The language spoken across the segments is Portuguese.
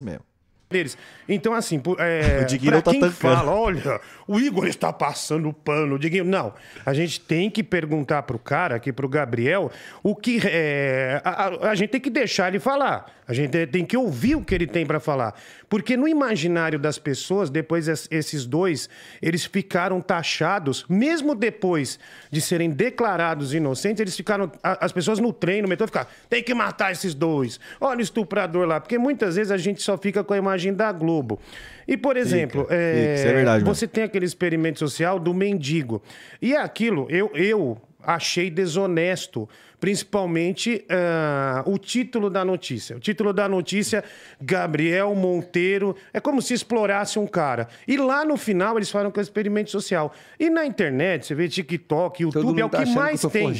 mesmo. deles. Então, assim, por, é, o não tá quem tancando. fala, olha, o Igor está passando pano, o Diguinho... Não, a gente tem que perguntar pro cara, aqui pro Gabriel, o que... É, a, a, a gente tem que deixar ele falar. A gente tem que ouvir o que ele tem para falar. Porque no imaginário das pessoas, depois esses dois, eles ficaram taxados, mesmo depois de serem declarados inocentes, eles ficaram. As pessoas no trem, no metrô, ficaram, tem que matar esses dois. Olha o estuprador lá. Porque muitas vezes a gente só fica com a imagem imagem da Globo. E, por exemplo, é, é verdade, você mano. tem aquele experimento social do mendigo. E é aquilo, eu, eu achei desonesto principalmente uh, o título da notícia. O título da notícia, Gabriel Monteiro, é como se explorasse um cara. E lá no final eles falam que é um experimento social. E na internet, você vê TikTok, YouTube, é o tá que mais que tem.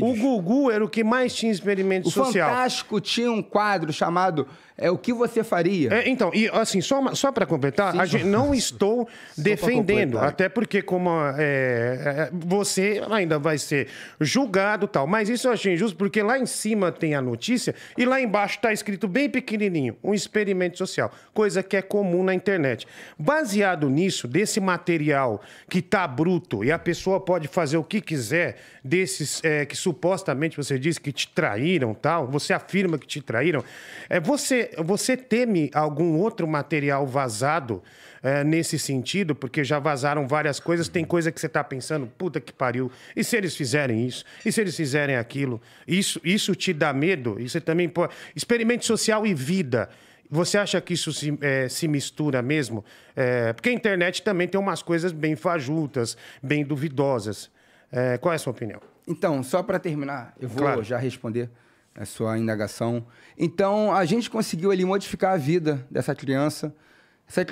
O Gugu era o que mais tinha experimento o social. O Fantástico tinha um quadro chamado é o que você faria? É, então, e assim, só, só para completar, Sim, gente, não estou defendendo, até porque como é, você ainda vai ser julgado tal, mas isso eu acho injusto porque lá em cima tem a notícia e lá embaixo está escrito bem pequenininho, um experimento social, coisa que é comum na internet. Baseado nisso, desse material que tá bruto e a pessoa pode fazer o que quiser desses é, que supostamente você diz que te traíram, tal, você afirma que te traíram, é você você teme algum outro material vazado? É, nesse sentido, porque já vazaram várias coisas, tem coisa que você está pensando, puta que pariu, e se eles fizerem isso? E se eles fizerem aquilo? isso, isso te dá medo? Isso também pode... Experimento social e vida. Você acha que isso se, é, se mistura mesmo? É, porque a internet também tem umas coisas bem fajutas, bem duvidosas. É, qual é a sua opinião? Então, só para terminar, eu vou claro. já responder a sua indagação. Então, a gente conseguiu ali modificar a vida dessa criança. Essa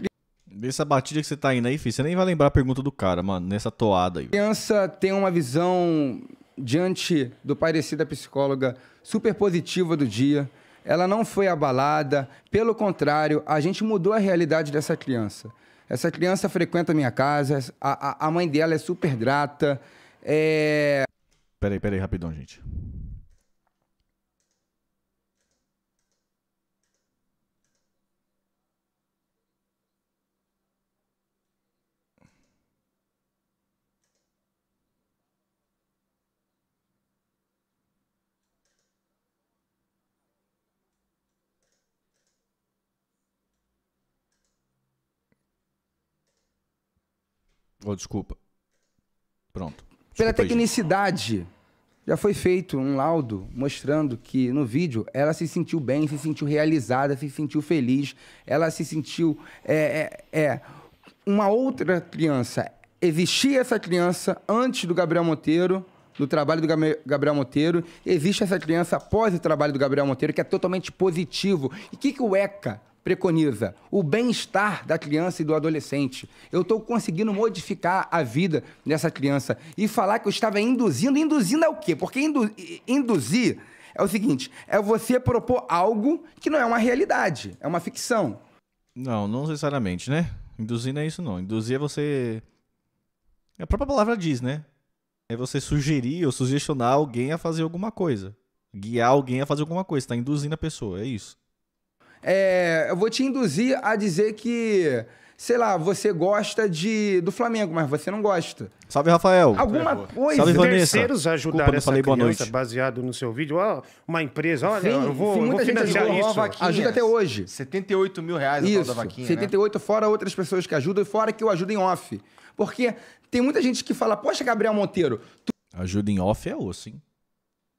Dessa batida que você tá indo aí, filho, você nem vai lembrar a pergunta do cara, mano, nessa toada aí. A criança tem uma visão diante do parecer da psicóloga super positiva do dia. Ela não foi abalada, pelo contrário, a gente mudou a realidade dessa criança. Essa criança frequenta a minha casa, a, a, a mãe dela é super grata. É... Peraí, peraí, rapidão, gente. Oh, desculpa. Pronto. Desculpa Pela tecnicidade, aí, já foi feito um laudo mostrando que no vídeo ela se sentiu bem, se sentiu realizada, se sentiu feliz, ela se sentiu. É, é, é uma outra criança. Existia essa criança antes do Gabriel Monteiro do trabalho do Gabriel Monteiro. Existe essa criança após o trabalho do Gabriel Monteiro que é totalmente positivo. E o que, que o ECA preconiza o bem-estar da criança e do adolescente. Eu estou conseguindo modificar a vida dessa criança. E falar que eu estava induzindo, induzindo é o quê? Porque indu induzir é o seguinte: é você propor algo que não é uma realidade, é uma ficção. Não, não necessariamente, né? Induzir não é isso, não. Induzir é você. A própria palavra diz, né? É você sugerir ou sugestionar alguém a fazer alguma coisa. Guiar alguém a fazer alguma coisa. Está induzindo a pessoa, é isso é, eu vou te induzir a dizer que sei lá, você gosta de do Flamengo, mas você não gosta. Salve, Rafael. Alguma Por coisa. Salve, Vanessa. Terceiros ajudaram Desculpa, essa baseado no seu vídeo. Ó, uma empresa, olha, sim, eu vou, sim, muita vou financiar gente isso. Vaquinha. Ajuda até hoje. 78 mil reais isso, a da vaquinha, 78, né? fora outras pessoas que ajudam, e fora que eu ajudo em off. Porque tem muita gente que fala, poxa, Gabriel Monteiro... Tu... Ajuda em off é osso, hein?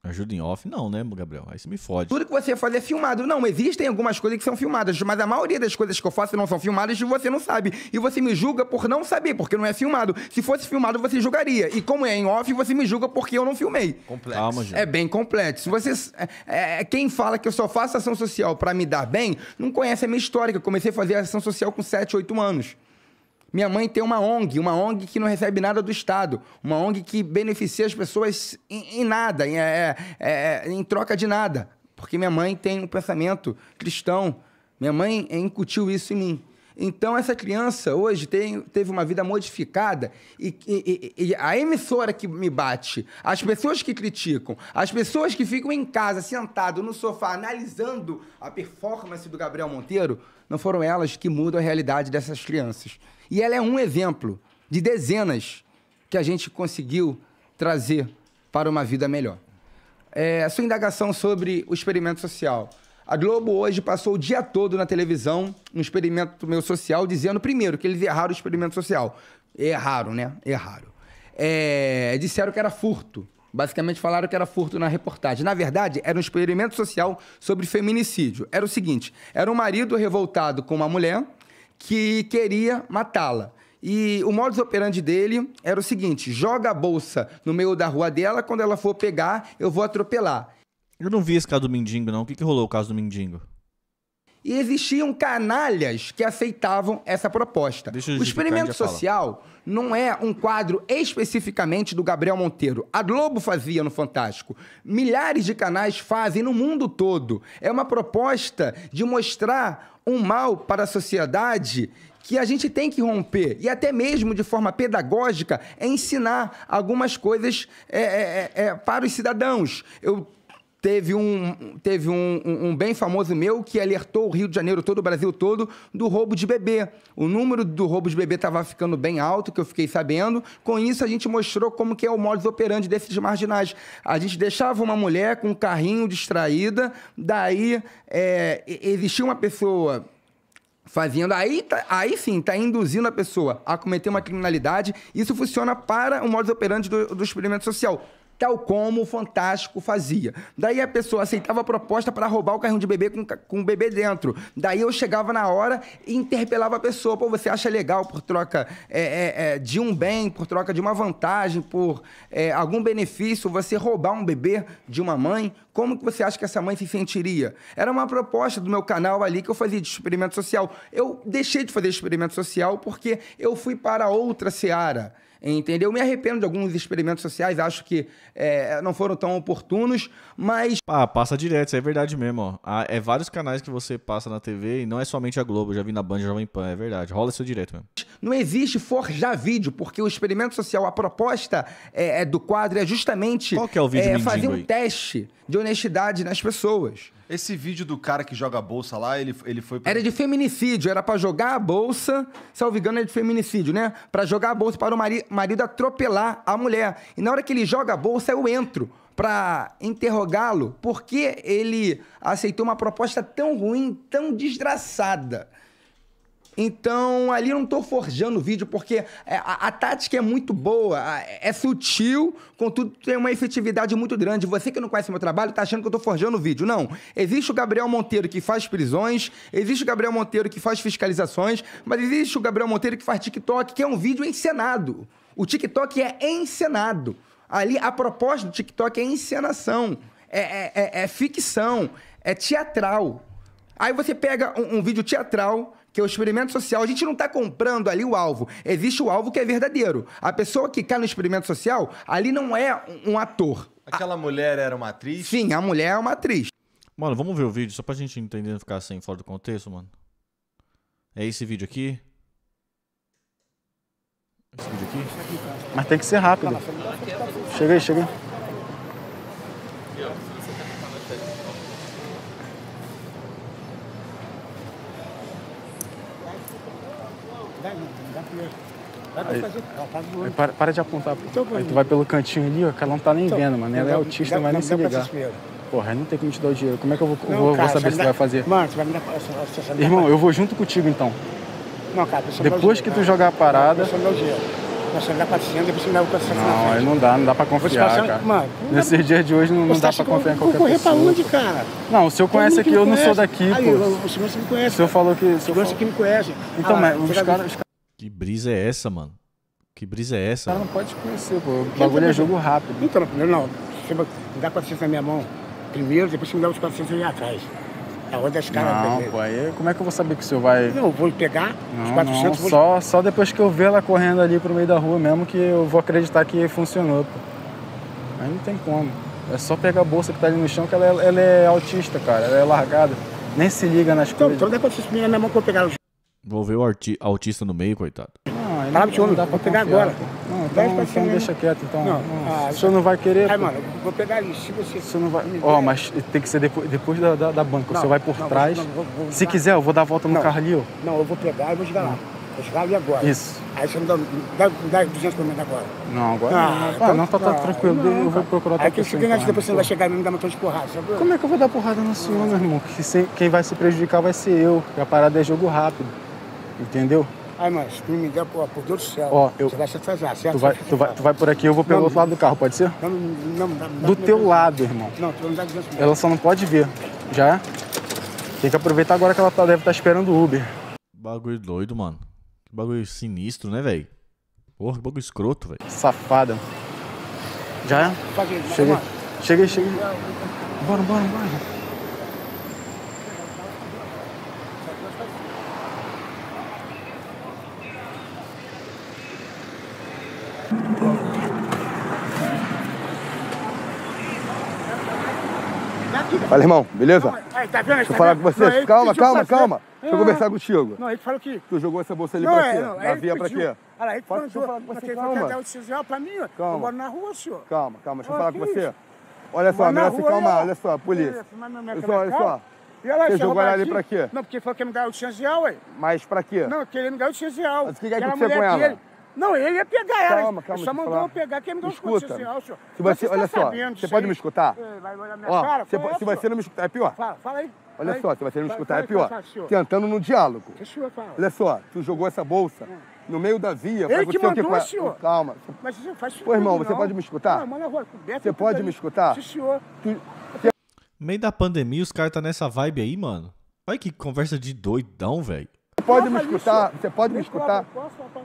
Ajuda em off, não, né, Gabriel? Aí você me fode. Tudo que você faz é filmado. Não, existem algumas coisas que são filmadas, mas a maioria das coisas que eu faço não são filmadas e você não sabe. E você me julga por não saber, porque não é filmado. Se fosse filmado, você julgaria. E como é em off, você me julga porque eu não filmei. Complexo. Calma, gente. É bem complexo. Você, é, é, é, quem fala que eu só faço ação social para me dar bem, não conhece a minha história, que eu comecei a fazer ação social com 7, 8 anos. Minha mãe tem uma ONG, uma ONG que não recebe nada do Estado, uma ONG que beneficia as pessoas em, em nada, em, é, é, é em troca de nada. Porque minha mãe tem um pensamento cristão. Minha mãe incutiu isso em mim. Então, essa criança hoje tem, teve uma vida modificada e, e, e, a emissora que me bate, as pessoas que criticam, as pessoas que ficam em casa, sentado no sofá, analisando a performance do Gabriel Monteiro, não foram elas que mudam a realidade dessas crianças. E ela é um exemplo de dezenas que a gente conseguiu trazer para uma vida melhor. É, a sua indagação sobre o experimento social. A Globo hoje passou o dia todo na televisão, no experimento meu social, dizendo, primeiro, que eles erraram o experimento social. Erraram, né? Erraram. É... disseram que era furto. Basicamente falaram que era furto na reportagem. Na verdade, era um experimento social sobre feminicídio. Era o seguinte: era um marido revoltado com uma mulher que queria matá-la. E o modus operandi dele era o seguinte: joga a bolsa no meio da rua dela, quando ela for pegar, eu vou atropelar. Eu não vi esse caso do Mindingo, não. O que, que rolou o caso do Mindingo? E existiam canalhas que aceitavam essa proposta. o experimento social fala. não é um quadro especificamente do Gabriel Monteiro. A Globo fazia no Fantástico. Milhares de canais fazem no mundo todo. É uma proposta de mostrar um mal para a sociedade que a gente tem que romper e até mesmo de forma pedagógica é ensinar algumas coisas é, é, é, é para os cidadãos. Eu Teve um, teve um, um, um, bem famoso meu que alertou o Rio de Janeiro todo, o Brasil todo, do roubo de bebê. O número do roubo de bebê estava ficando bem alto, que eu fiquei sabendo. Com isso, a gente mostrou como que é o modus operandi desses marginais. A gente deixava uma mulher com um carrinho distraída, daí é, existia uma pessoa fazendo. Aí, tá, aí sim, está induzindo a pessoa a cometer uma criminalidade. Isso funciona para o modus operandi do, do experimento social tal como o Fantástico fazia. Daí a pessoa aceitava a proposta para roubar o carrinho de bebê com, com o bebê dentro. Daí eu chegava na hora e interpelava a pessoa. Pô, você acha legal por troca é, é, é, de um bem, por troca de uma vantagem, por é, algum benefício, você roubar um bebê de uma mãe? Como que você acha que essa mãe se sentiria? Era uma proposta do meu canal ali que eu fazia de experimento social. Eu deixei de fazer experimento social porque eu fui para outra seara. Entendeu? Me arrependo de alguns experimentos sociais, acho que é, não foram tão oportunos, mas. Ah, passa direto, isso é verdade mesmo, ó. Ah, é vários canais que você passa na TV e não é somente a Globo, já vi na Band, Jovem Pan, é verdade. Rola seu direto mesmo. Não existe forjar vídeo, porque o experimento social, a proposta é, é do quadro é justamente. Qual que é o vídeo é, fazer um aí? teste de honestidade nas pessoas. Esse vídeo do cara que joga a bolsa lá, ele, ele foi. Pra... Era de feminicídio, era para jogar a bolsa, salvo engano, é de feminicídio, né? Para jogar a bolsa para o mari marido atropelar a mulher. E na hora que ele joga a bolsa, eu entro para interrogá-lo por que ele aceitou uma proposta tão ruim, tão desgraçada. Então, ali eu não estou forjando o vídeo, porque é, a, a, tática é muito boa, é sutil, contudo tem uma efetividade muito grande. Você que não conhece meu trabalho está achando que eu estou forjando o vídeo. Não. Existe o Gabriel Monteiro que faz prisões, existe o Gabriel Monteiro que faz fiscalizações, mas existe o Gabriel Monteiro que faz TikTok, que é um vídeo encenado. O TikTok é encenado. Ali, a proposta do TikTok é encenação, é, é, é, é ficção, é teatral. Aí você pega um, um vídeo teatral que é o experimento social, a gente não está comprando ali o alvo. Existe o alvo que é verdadeiro. A pessoa que cai no experimento social, ali não é um ator. Aquela a... mulher era uma atriz? Sim, a mulher é uma atriz. Mano, vamos ver o vídeo só pra gente entender não ficar assim fora do contexto, mano. É esse vídeo aqui. Esse vídeo aqui. Mas tem que ser rápido. Chega aí, chega aí. aí, é aí, para, para de apontar. Então, aí tu vai pelo cantinho ali, ó, que ela não tá nem então, vendo, mano. Ela é autista, dá, mas nem se ligar. Porra, não tem como te dar o dinheiro. Como é que eu vou, não, vou, cara, vou saber se tu vai fazer? Mano, você vai me dar. Você, você Irmão, eu vou junto contigo então. Não, cara, Depois que tu jogar a parada. eu passando da 400, depois você dá o 400 Não, aí não dá, não dá pra confiar, passa, cara. Mano, Nesses dá... dias de hoje não, não dá pra confiar em qualquer correr pessoa. correr pra onde, cara? Não, o senhor conhece aqui, eu não sou daqui, aí, pô. O senhor me conhece. O senhor falou que... O senhor que me conhece. Então, ah, mas os tá caras... Que brisa é essa, mano? Que brisa é essa? O cara não pode te conhecer, pô. O bagulho tá é jogo rápido. Então, primeiro não. Você me dá 400 na minha mão primeiro, depois você me dá os 400 ali atrás onde as caras Não, pô, aí como é que eu vou saber que o senhor vai... Não, vou pegar não, os 400... Não, só, vou... só depois que eu ver ela correndo ali pro meio da rua mesmo que eu vou acreditar que funcionou, pô. Aí não tem como. É só pegar a bolsa que tá ali no chão, que ela é, ela é autista, cara. Ela é largada. Nem se liga nas então, coisas. Então, toda quando vocês na mão que é eu pegar... Vou ver o autista no meio, coitado aí Fala pro não, dá, vou pegar agora. Não, então não, então deixa né? quieto, então. Não, não. Ah, o senhor não vai querer. Aí, mano, vou pegar ali, se você. Você não vai. Ó, oh, mas tem que ser depois, depois da, da, da banca. Não, você vai por não, trás. Vou, vou, vou, se quiser, eu vou dar a volta no carro ali, ó. Não, eu vou pegar e vou chegar lá. Vou chegar ali agora. Isso. Aí você não dá, dá, dá 200 por menos agora. Não, agora ah, não. Ah, não, tá, tá tranquilo. Não, eu vou tá. procurar outra pessoa. Aí que chega antes, então. depois você vai chegar e me dá uma de porrada, sabe? Como é que eu vou dar porrada no senhor, meu irmão? Que quem vai se prejudicar vai ser eu. Porque a parada é jogo rápido. Entendeu? Ai, mas tu me der por, por Deus do céu. Ó, eu... Você vai se atrasar, certo? Tu vai, tu vai, tu vai por aqui, eu vou pelo não, outro lado do carro, pode ser? Não, não, não. não do teu lado, irmão. Não, tu não dá direito. Ela só não pode ver. Já é? Tem que aproveitar agora que ela tá, deve estar tá esperando o Uber. Bagulho doido, mano. Que bagulho sinistro, né, velho? Porra, que bagulho escroto, velho. Safada. Já é? Cheguei, cheguei. Bora, bora, bora. Fala, irmão, beleza? Não, aí, tá vendo? Deixa eu tá falar com vocês. Não, calma, calma, calma. Deixa eu ah, conversar contigo. Não, ele falou que... Tu jogou essa bolsa ali não, pra quê? É, não, Na via pra quê? Olha, ele falou que... Ele falou que ia dar o decisão pra mim, ó. Calma. Eu moro na rua, senhor. Calma, calma. Deixa eu falar com você. Olha só, melhor se calmar. Olha só, polícia. Olha só. E ela Você jogou ela ali pra quê? Não, porque falou que ia me dar 800 reais, ué. Mas pra quê? Não, que ele me dar 800 reais. Mas o que, que, é que você com ela? Não, ele ia pegar ela. Calma, calma. Ele só mandou eu pegar. Quem me deu Escuta. um assim, senhor? Se você, tá olha só, você pode me escutar? É, vai olhar minha cara? É se você não me escutar, é pior. Fala, fala aí. Olha só, se você não me escutar, é pior. Tentando no diálogo. É olha só, tu jogou essa bolsa hum. no meio da via. Ele que mandou, que... senhor. Calma. Mas você faz Pô, irmão, você pode me escutar? Você pode me escutar? Sim, senhor. Meio da pandemia, os caras tá nessa vibe aí, mano. Olha que conversa de doidão, velho pode me escutar? Você pode me escutar?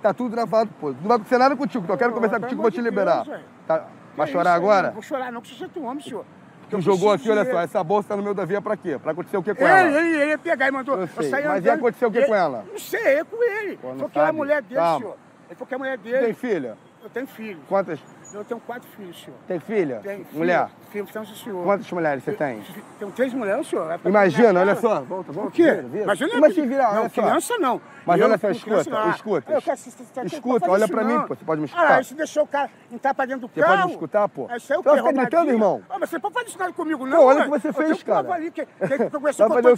Tá tudo gravado, pô. Não vai acontecer nada contigo, eu quero conversar contigo, vou te liberar. Tá? Vai chorar agora? Não vou chorar não, que você é um homem, senhor. Tu jogou aqui, olha só, essa bolsa tá no meu Davi via é pra quê? Pra acontecer o que com ela? Ele, ele, ia pegar e mandou. Eu sei, eu mas ia acontecer o que com ela? Não sei, é com ele. Pô, Foi que a é mulher dele, senhor. Ele foi que a mulher dele. Tem filha? Eu tenho filhos. Quantas? Eu tenho quatro filhos, senhor. Tem filha? Tem. Mulher? Filho, filho do senhor. Quantas mulheres você tem? tenho três mulheres, senhor. É Imagina, olha só. Volta, volta. O quê? Vira, vira. Imagina, Imagina virar, não, olha criança não. Mas eu, olha só, escuta, escuta. escuta. Eu quero assistir, tá escuta, olha pra não. mim, pô. Você pode me ah, escutar. Ah, isso deixou o cara entrar pra dentro do carro. Você pode me escutar, pô? É, isso aí eu quero. Você tá gritando, irmão? Ah, mas você pode fazer isso comigo, não? Pô, olha o que você fez, cara. Eu tenho um ali, que, eu que, que, que, que, que, que, que, que,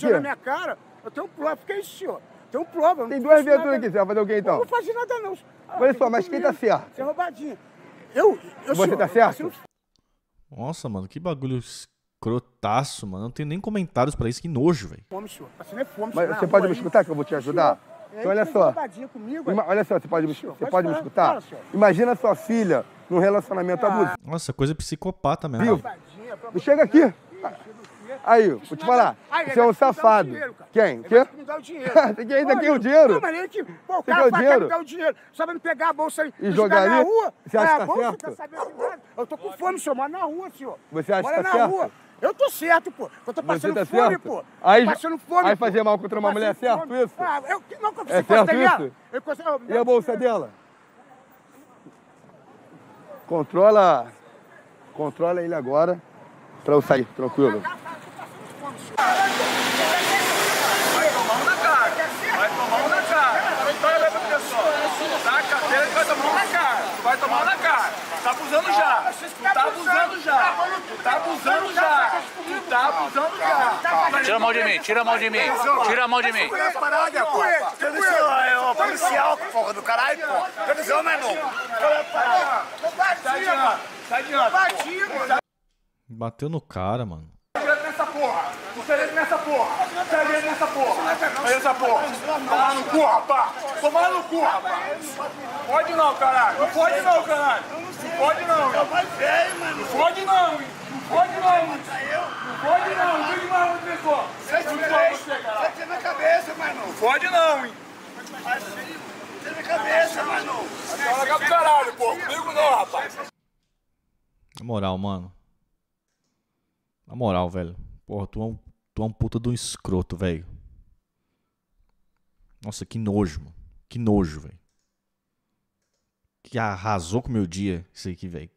que, que, que, que, que, tem um problema. Tem duas viaturas aqui, você vai fazer o quê então? Eu não fazer nada não. Ah, Olha só, mas quem tá certo? Você é roubadinho. Eu, eu Você senhor, tá certo? Assim, eu... Nossa, mano, que bagulho escrotaço, mano. Não tem nem comentários pra isso, que nojo, velho. Fome, senhor. Assim, é fome, Mas você pode ah, me escutar que eu vou te ajudar? É então, olha só. Comigo, é. olha só, você pode, me, senhor, você pode me escutar? Fala, Imagina sua filha num relacionamento ah. abusivo. Nossa, coisa psicopata mesmo. Viu? É chega aqui. Aí, vou te falar. você é um safado. Quem? O quê? Me dá o dinheiro. Quem o dinheiro? Não, mas ele que. Pô, o cara o dinheiro. Só pra me pegar a bolsa E jogar ali? na rua. Você acha é, que tá certo? Eu tô com fome, senhor. Mora na rua, senhor. Você acha que tá certo? Rua. Eu tô certo, pô. Eu tô tá passando tá fome, certo? pô. Aí, passando fome. Aí fazer mal contra uma mulher é certo fome. isso? Ah, eu não consegui é certo isso? e a bolsa dela? Controla. Controla ele agora pra eu sair, tranquilo. Vai tomar um na cara. Vai tomar um na cara. Então leva pro pessoal. Dá a carteira que vai tomar um na cara. vai tomar um na cara. Tá abusando já. tá abusando já. tá abusando já. tá abusando já. Tira a mão de mim, tira a mão de mim. Tira a mão de mim. Parada, porra. Eu policial, porra do caralho, porra. Eu não sou homem, não. Covardia, mano. Bateu no cara, mano. Segredo nessa porra! Segredo nessa porra! Segredo nessa porra! nessa porra! Tomar no cu, rapaz! Tomar no cu, rapaz! Pode não, caralho! Não pode não, caralho! Não pode não! Não pode não! Não pode não! Não pode não! Não tem Não onde não! Você tem na cabeça, mano! Não pode não, hein! Tem na cabeça, mano! Não pode caralho, pô! pode não, rapaz! Não moral, mano. Na moral, velho. Porra, tu é um, tu é um puta de um escroto, velho. Nossa, que nojo, mano. Que nojo, velho. Que arrasou com o meu dia isso aqui, velho.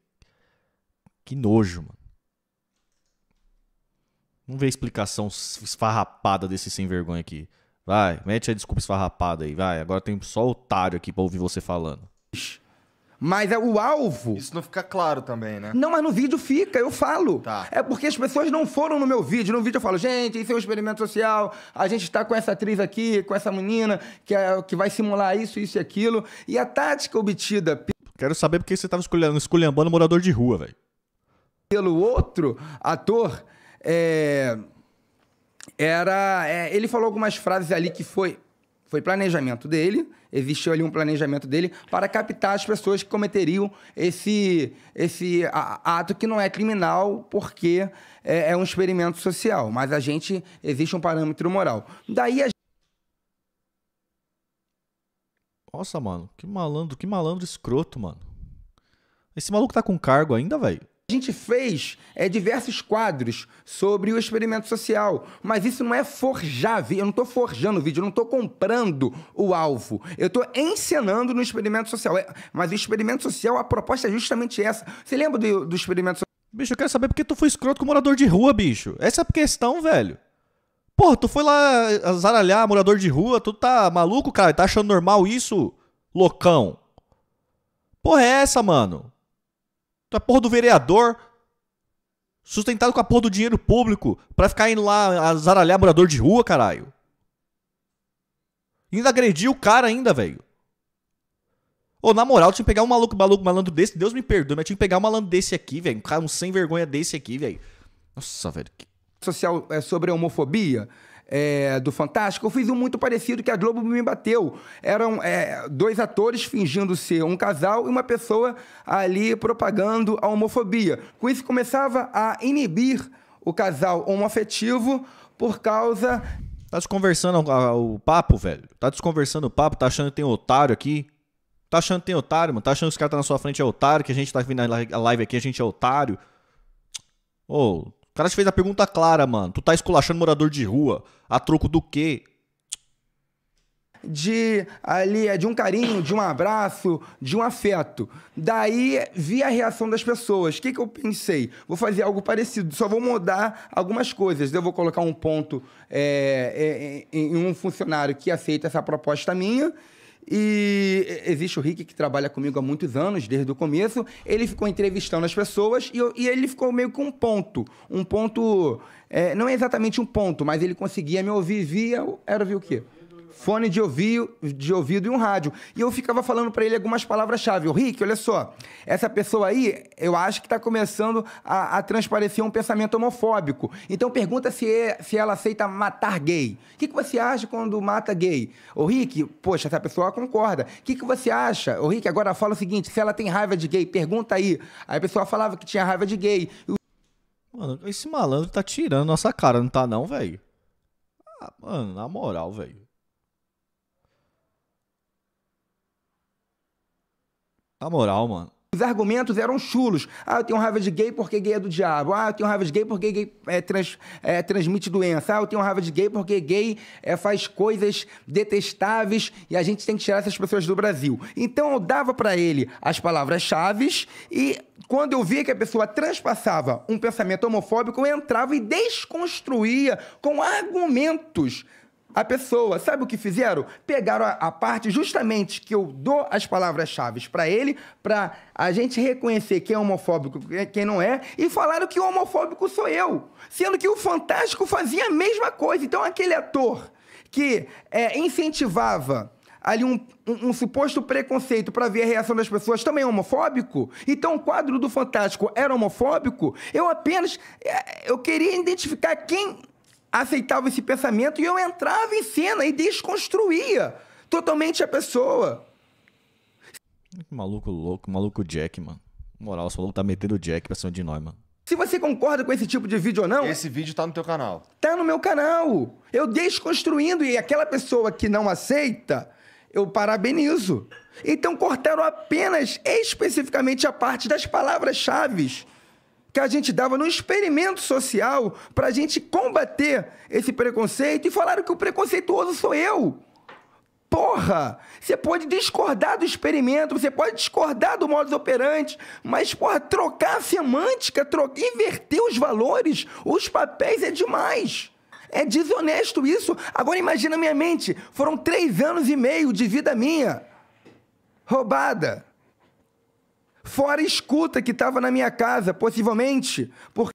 Que nojo, mano. Vamos ver a explicação esfarrapada desse sem vergonha aqui. Vai, mete a desculpa esfarrapada aí, vai. Agora tem só otário aqui pra ouvir você falando. Ixi. Mas é o alvo. Isso não fica claro também, né? Não, mas no vídeo fica, eu falo. Tá. É porque as pessoas não foram no meu vídeo. No vídeo eu falo, gente, isso é um experimento social. A gente está com essa atriz aqui, com essa menina, que, é, que vai simular isso, isso e aquilo. E a tática obtida. Quero saber por que você estava esculhambando morador de rua, velho. Pelo outro ator, é... era. É... ele falou algumas frases ali que foi. Foi planejamento dele, existiu ali um planejamento dele para captar as pessoas que cometeriam esse, esse ato que não é criminal porque é, é um experimento social, mas a gente existe um parâmetro moral. Daí a Nossa, mano, que malandro, que malandro escroto, mano. Esse maluco tá com cargo ainda, velho? A gente fez é, diversos quadros sobre o experimento social, mas isso não é forjar vídeo. Eu não estou forjando o vídeo, eu não estou comprando o alvo. Eu estou encenando no experimento social. É, mas o experimento social, a proposta é justamente essa. Você lembra do, do experimento social? Bicho, eu quero saber porque tu foi escroto com morador de rua, bicho. Essa é a questão, velho. Porra, tu foi lá azaralhar eh, morador de rua, tu tá maluco, cara? Tá achando normal isso, loucão? Porra, é essa, mano? Tu é porra do vereador sustentado com a porra do dinheiro público pra ficar indo lá azaralhar morador de rua, caralho. E ainda agrediu o cara ainda, velho. Ô, na moral, tinha que pegar um maluco, maluco, malandro desse. Deus me perdoe, mas tinha que pegar um malandro desse aqui, velho. Um cara, um sem vergonha desse aqui, velho. Nossa, velho. Que... Social é sobre a homofobia é, do Fantástico, eu fiz um muito parecido que a Globo me bateu. Eram é, dois atores fingindo ser um casal e uma pessoa ali propagando a homofobia. Com isso, começava a inibir o casal homoafetivo por causa. Tá desconversando o papo, velho? Tá desconversando o papo? Tá achando que tem um otário aqui? Tá achando que tem otário, mano? Tá achando que os caras tá na sua frente é otário? Que a gente tá vindo na live aqui, a gente é otário? Ô, oh, o cara te fez a pergunta clara, mano. Tu tá esculachando morador de rua. A troco do quê? de ali é de um carinho, de um abraço, de um afeto. Daí vi a reação das pessoas. O que, que eu pensei? Vou fazer algo parecido, só vou mudar algumas coisas. Eu vou colocar um ponto é, é, em um funcionário que aceita essa proposta minha e existe o Rick que trabalha comigo há muitos anos, desde o começo. Ele ficou entrevistando as pessoas e, eu, e ele ficou meio com um ponto. Um ponto. É, não é exatamente um ponto, mas ele conseguia me ouvir via. Era ver o quê? fone de ouvido, de ouvido e um rádio. E eu ficava falando para ele algumas palavras-chave. Rick, olha só, essa pessoa aí, eu acho que está começando a, a, transparecer um pensamento homofóbico. Então pergunta se, é, se ela aceita matar gay. O que, que você acha quando mata gay? Ô Rick, poxa, essa pessoa concorda. O que, que você acha? Ô Rick, agora fala o seguinte, se ela tem raiva de gay, pergunta aí. Aí a pessoa falava que tinha raiva de gay. Mano, esse malandro tá tirando nossa cara, não tá não, velho? Ah, mano, na moral, velho. Na moral, mano. Os argumentos eram chulos. Ah, eu tenho raiva de gay porque gay é do diabo. Ah, eu tenho raiva de gay porque gay é, trans, é, transmite doença. Ah, eu tenho raiva de gay porque gay é, faz coisas detestáveis e a gente tem que tirar essas pessoas do Brasil. Então eu dava para ele as palavras-chave e quando eu via que a pessoa transpassava um pensamento homofóbico, eu entrava e desconstruía com argumentos a pessoa. Sabe o que fizeram? Pegaram a, a parte justamente que eu dou as palavras-chave para ele, para a gente reconhecer quem é homofóbico e quem não é, e falaram que o homofóbico sou eu. Sendo que o Fantástico fazia a mesma coisa. Então, aquele ator que é, incentivava ali um, um, um, suposto preconceito para ver a reação das pessoas também é homofóbico? Então o quadro do Fantástico era homofóbico? Eu apenas é, eu queria identificar quem aceitava esse pensamento e eu entrava em cena e desconstruía totalmente a pessoa. Que maluco louco, maluco Jack, mano. Moral, louco tá metendo o Jack pra cima de nós, mano. Se você concorda com esse tipo de vídeo ou não. Esse vídeo tá no teu canal. Tá no meu canal. Eu desconstruindo e aquela pessoa que não aceita, eu parabenizo. Então cortaram apenas especificamente a parte das palavras-chave que a gente dava no experimento social para a gente combater esse preconceito e falaram que o preconceituoso sou eu. Porra! Você pode discordar do experimento, você pode discordar do modus operandi, mas, porra, trocar a semântica, trocar, inverter os valores, os papéis é demais. É desonesto isso. Agora imagina minha mente. Foram três anos e meio de vida minha. Roubada fora escuta que estava na minha casa, possivelmente. Porque...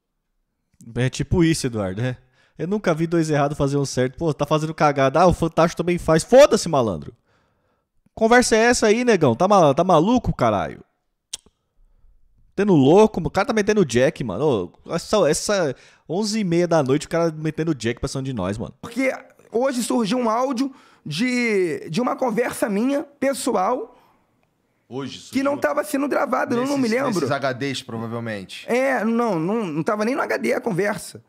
É tipo isso, Eduardo, né? Eu nunca vi dois errados fazer um certo. Pô, tá fazendo cagada. Ah, o Fantástico também faz. Foda-se, malandro. Conversa é essa aí, negão? Tá, mal, tá maluco, caralho? Tendo louco, o cara tá metendo jack, mano. Ô, essa, essa 11 e meia da noite, o cara metendo jack pra cima de nós, mano. Porque hoje surgiu um áudio de, de uma conversa minha, pessoal, Hoje Que não estava sendo gravado, nesses, eu não me lembro. Nesses HDs, provavelmente. É, não, não, não tava nem no HD a conversa.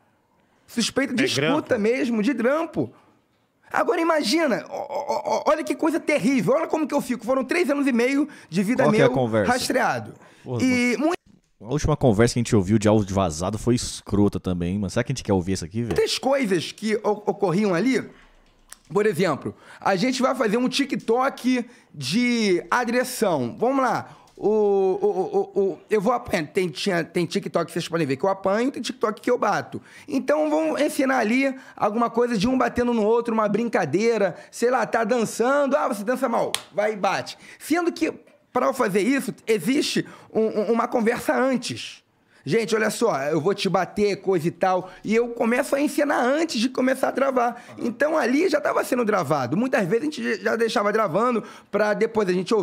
Suspeita de é escuta grampo. mesmo, de grampo. Agora imagina, ó, ó, olha que coisa terrível, olha como que eu fico. Foram três anos e meio de vida Qual meu é a conversa? rastreado. Porra, e muito... A última conversa que a gente ouviu de áudio vazado foi escrota também, mas será que a gente quer ouvir isso aqui, velho? Três coisas que ocorriam ali por exemplo, a gente vai fazer um TikTok de agressão. Vamos lá. O, o, o, o eu vou apanhar. Tem, tem TikTok que vocês podem ver que eu apanho, tem TikTok que eu bato. Então vamos ensinar ali alguma coisa de um batendo no outro, uma brincadeira, sei lá, tá dançando, ah, você dança mal, vai e bate. Sendo que, para eu fazer isso, existe um, um, uma conversa antes. Gente, olha só, eu vou te bater, coisa e tal. E eu começo a encenar antes de começar a gravar. Então ali já estava sendo gravado. Muitas vezes a gente já deixava gravando para depois a gente ouvir.